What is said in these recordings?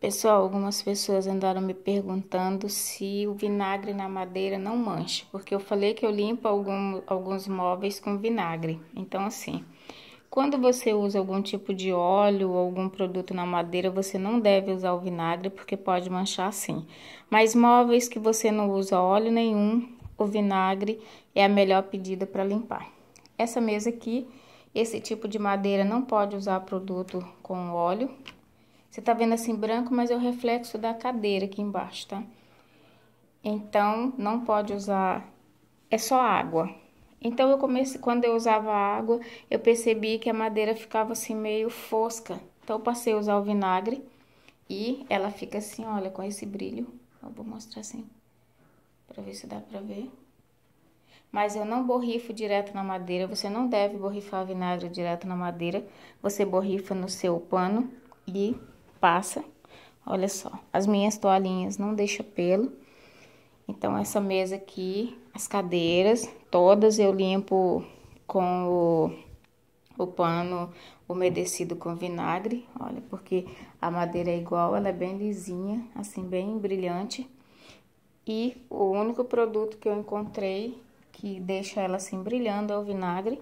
Pessoal, algumas pessoas andaram me perguntando se o vinagre na madeira não mancha, porque eu falei que eu limpo algum, alguns móveis com vinagre. Então, assim, quando você usa algum tipo de óleo ou algum produto na madeira, você não deve usar o vinagre, porque pode manchar sim. Mas móveis que você não usa óleo nenhum, o vinagre é a melhor pedida para limpar. Essa mesa aqui, esse tipo de madeira não pode usar produto com óleo, você tá vendo assim branco, mas é o reflexo da cadeira aqui embaixo, tá? Então, não pode usar, é só água. Então, eu comecei, quando eu usava água, eu percebi que a madeira ficava assim meio fosca. Então, eu passei a usar o vinagre e ela fica assim, olha, com esse brilho. Eu vou mostrar assim, pra ver se dá pra ver. Mas eu não borrifo direto na madeira, você não deve borrifar vinagre direto na madeira. Você borrifa no seu pano e passa. Olha só, as minhas toalhinhas não deixa pelo. Então, essa mesa aqui, as cadeiras, todas eu limpo com o, o pano umedecido com vinagre. Olha, porque a madeira é igual, ela é bem lisinha, assim, bem brilhante. E o único produto que eu encontrei que deixa ela assim brilhando é o vinagre,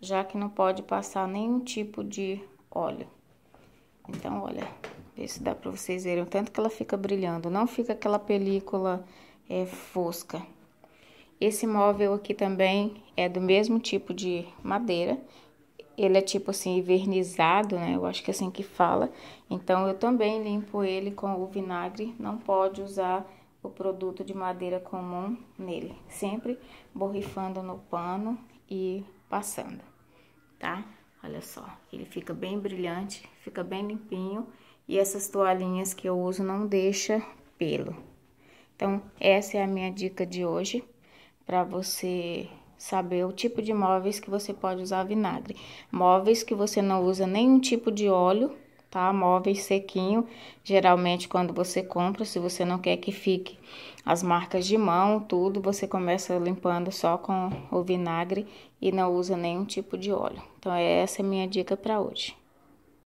já que não pode passar nenhum tipo de óleo. Então, olha, se dá para vocês verem o tanto que ela fica brilhando. Não fica aquela película é, fosca. Esse móvel aqui também é do mesmo tipo de madeira. Ele é tipo assim, vernizado, né? Eu acho que é assim que fala. Então, eu também limpo ele com o vinagre. Não pode usar o produto de madeira comum nele. Sempre borrifando no pano e passando, tá? Olha só, ele fica bem brilhante, fica bem limpinho e essas toalhinhas que eu uso não deixa pelo. Então, essa é a minha dica de hoje para você saber o tipo de móveis que você pode usar vinagre. Móveis que você não usa nenhum tipo de óleo, tá? Móveis sequinho, geralmente quando você compra, se você não quer que fique as marcas de mão, tudo, você começa limpando só com o vinagre e não usa nenhum tipo de óleo. Então essa é a minha dica para hoje.